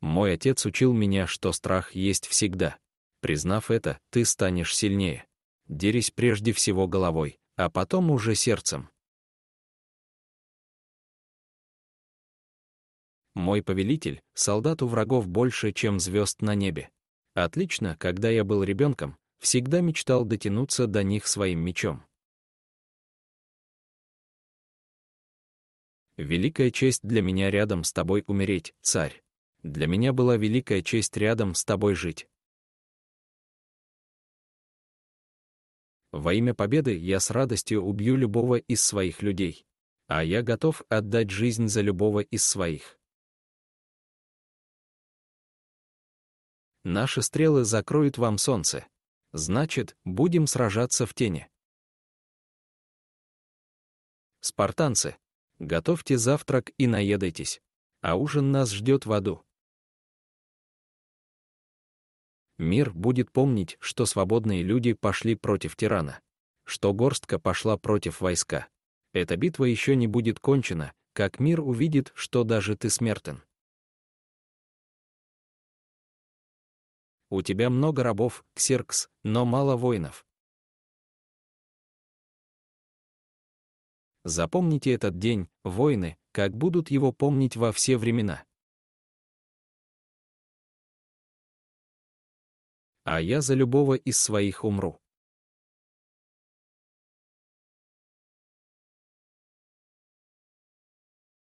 Мой отец учил меня, что страх есть всегда. Признав это, ты станешь сильнее. Дерись прежде всего головой, а потом уже сердцем. Мой повелитель, солдат у врагов больше, чем звезд на небе. Отлично, когда я был ребенком, всегда мечтал дотянуться до них своим мечом. Великая честь для меня рядом с тобой умереть, царь. Для меня была великая честь рядом с тобой жить. Во имя победы я с радостью убью любого из своих людей. А я готов отдать жизнь за любого из своих. Наши стрелы закроют вам солнце. Значит, будем сражаться в тени. Спартанцы, готовьте завтрак и наедайтесь. А ужин нас ждет в аду. Мир будет помнить, что свободные люди пошли против тирана, что горстка пошла против войска. Эта битва еще не будет кончена, как мир увидит, что даже ты смертен. У тебя много рабов, Ксеркс, но мало воинов. Запомните этот день, воины, как будут его помнить во все времена. а я за любого из своих умру.